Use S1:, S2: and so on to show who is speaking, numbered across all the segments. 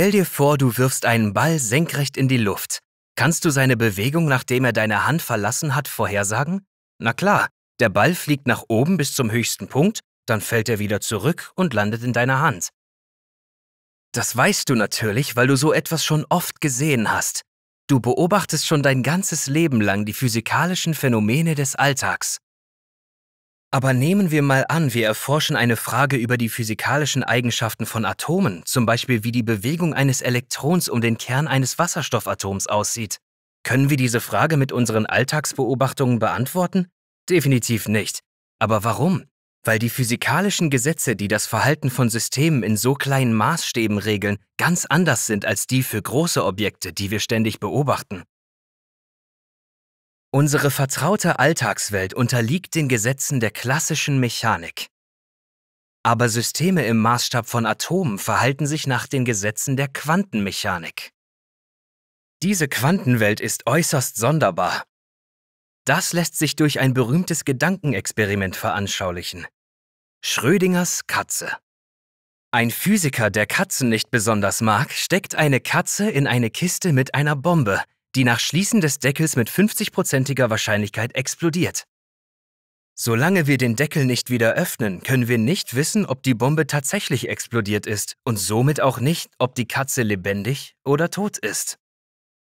S1: Stell dir vor, du wirfst einen Ball senkrecht in die Luft. Kannst du seine Bewegung, nachdem er deine Hand verlassen hat, vorhersagen? Na klar, der Ball fliegt nach oben bis zum höchsten Punkt, dann fällt er wieder zurück und landet in deiner Hand. Das weißt du natürlich, weil du so etwas schon oft gesehen hast. Du beobachtest schon dein ganzes Leben lang die physikalischen Phänomene des Alltags. Aber nehmen wir mal an, wir erforschen eine Frage über die physikalischen Eigenschaften von Atomen, zum Beispiel wie die Bewegung eines Elektrons um den Kern eines Wasserstoffatoms aussieht. Können wir diese Frage mit unseren Alltagsbeobachtungen beantworten? Definitiv nicht. Aber warum? Weil die physikalischen Gesetze, die das Verhalten von Systemen in so kleinen Maßstäben regeln, ganz anders sind als die für große Objekte, die wir ständig beobachten. Unsere vertraute Alltagswelt unterliegt den Gesetzen der klassischen Mechanik. Aber Systeme im Maßstab von Atomen verhalten sich nach den Gesetzen der Quantenmechanik. Diese Quantenwelt ist äußerst sonderbar. Das lässt sich durch ein berühmtes Gedankenexperiment veranschaulichen. Schrödingers Katze. Ein Physiker, der Katzen nicht besonders mag, steckt eine Katze in eine Kiste mit einer Bombe, die nach Schließen des Deckels mit 50%iger Wahrscheinlichkeit explodiert. Solange wir den Deckel nicht wieder öffnen, können wir nicht wissen, ob die Bombe tatsächlich explodiert ist und somit auch nicht, ob die Katze lebendig oder tot ist.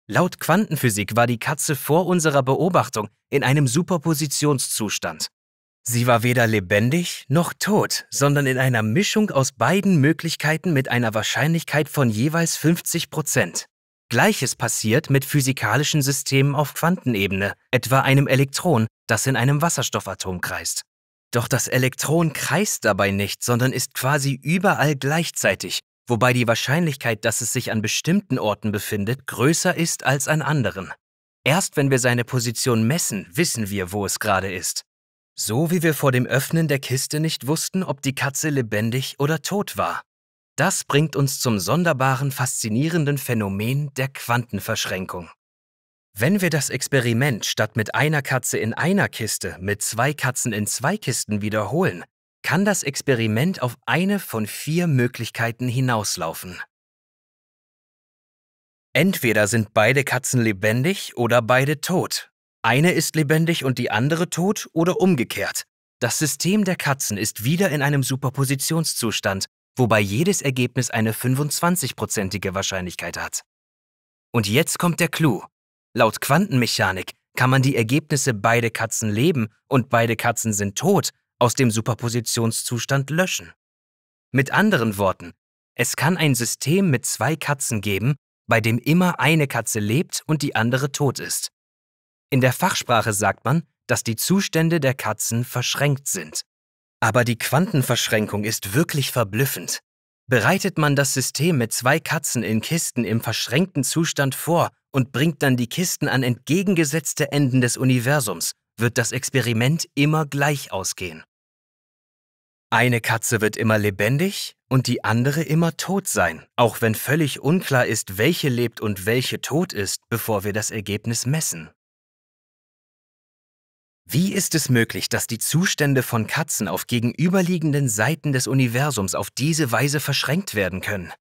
S1: Laut Quantenphysik war die Katze vor unserer Beobachtung in einem Superpositionszustand. Sie war weder lebendig noch tot, sondern in einer Mischung aus beiden Möglichkeiten mit einer Wahrscheinlichkeit von jeweils 50 Prozent. Gleiches passiert mit physikalischen Systemen auf Quantenebene, etwa einem Elektron, das in einem Wasserstoffatom kreist. Doch das Elektron kreist dabei nicht, sondern ist quasi überall gleichzeitig, wobei die Wahrscheinlichkeit, dass es sich an bestimmten Orten befindet, größer ist als an anderen. Erst wenn wir seine Position messen, wissen wir, wo es gerade ist. So wie wir vor dem Öffnen der Kiste nicht wussten, ob die Katze lebendig oder tot war. Das bringt uns zum sonderbaren, faszinierenden Phänomen der Quantenverschränkung. Wenn wir das Experiment statt mit einer Katze in einer Kiste mit zwei Katzen in zwei Kisten wiederholen, kann das Experiment auf eine von vier Möglichkeiten hinauslaufen. Entweder sind beide Katzen lebendig oder beide tot. Eine ist lebendig und die andere tot oder umgekehrt. Das System der Katzen ist wieder in einem Superpositionszustand wobei jedes Ergebnis eine 25-prozentige Wahrscheinlichkeit hat. Und jetzt kommt der Clou. Laut Quantenmechanik kann man die Ergebnisse beide Katzen leben und beide Katzen sind tot aus dem Superpositionszustand löschen. Mit anderen Worten, es kann ein System mit zwei Katzen geben, bei dem immer eine Katze lebt und die andere tot ist. In der Fachsprache sagt man, dass die Zustände der Katzen verschränkt sind. Aber die Quantenverschränkung ist wirklich verblüffend. Bereitet man das System mit zwei Katzen in Kisten im verschränkten Zustand vor und bringt dann die Kisten an entgegengesetzte Enden des Universums, wird das Experiment immer gleich ausgehen. Eine Katze wird immer lebendig und die andere immer tot sein, auch wenn völlig unklar ist, welche lebt und welche tot ist, bevor wir das Ergebnis messen. Wie ist es möglich, dass die Zustände von Katzen auf gegenüberliegenden Seiten des Universums auf diese Weise verschränkt werden können?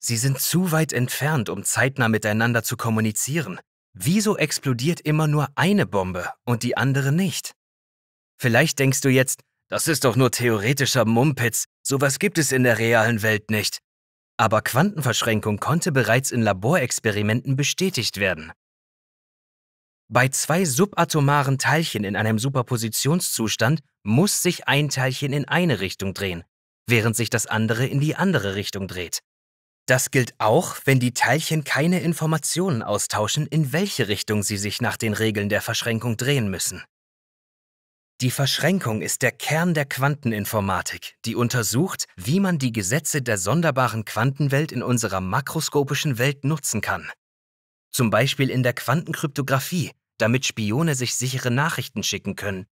S1: Sie sind zu weit entfernt, um zeitnah miteinander zu kommunizieren. Wieso explodiert immer nur eine Bombe und die andere nicht? Vielleicht denkst du jetzt, das ist doch nur theoretischer Mumpitz, sowas gibt es in der realen Welt nicht. Aber Quantenverschränkung konnte bereits in Laborexperimenten bestätigt werden. Bei zwei subatomaren Teilchen in einem Superpositionszustand muss sich ein Teilchen in eine Richtung drehen, während sich das andere in die andere Richtung dreht. Das gilt auch, wenn die Teilchen keine Informationen austauschen, in welche Richtung sie sich nach den Regeln der Verschränkung drehen müssen. Die Verschränkung ist der Kern der Quanteninformatik, die untersucht, wie man die Gesetze der sonderbaren Quantenwelt in unserer makroskopischen Welt nutzen kann zum Beispiel in der Quantenkryptographie, damit Spione sich sichere Nachrichten schicken können,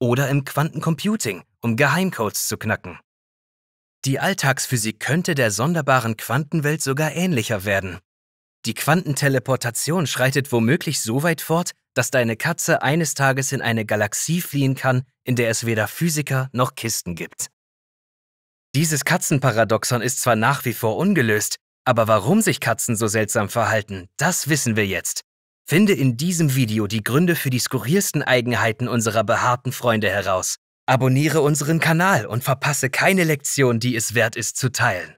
S1: oder im Quantencomputing, um Geheimcodes zu knacken. Die Alltagsphysik könnte der sonderbaren Quantenwelt sogar ähnlicher werden. Die Quantenteleportation schreitet womöglich so weit fort, dass deine Katze eines Tages in eine Galaxie fliehen kann, in der es weder Physiker noch Kisten gibt. Dieses Katzenparadoxon ist zwar nach wie vor ungelöst, aber warum sich Katzen so seltsam verhalten, das wissen wir jetzt. Finde in diesem Video die Gründe für die skurrilsten Eigenheiten unserer behaarten Freunde heraus. Abonniere unseren Kanal und verpasse keine Lektion, die es wert ist zu teilen.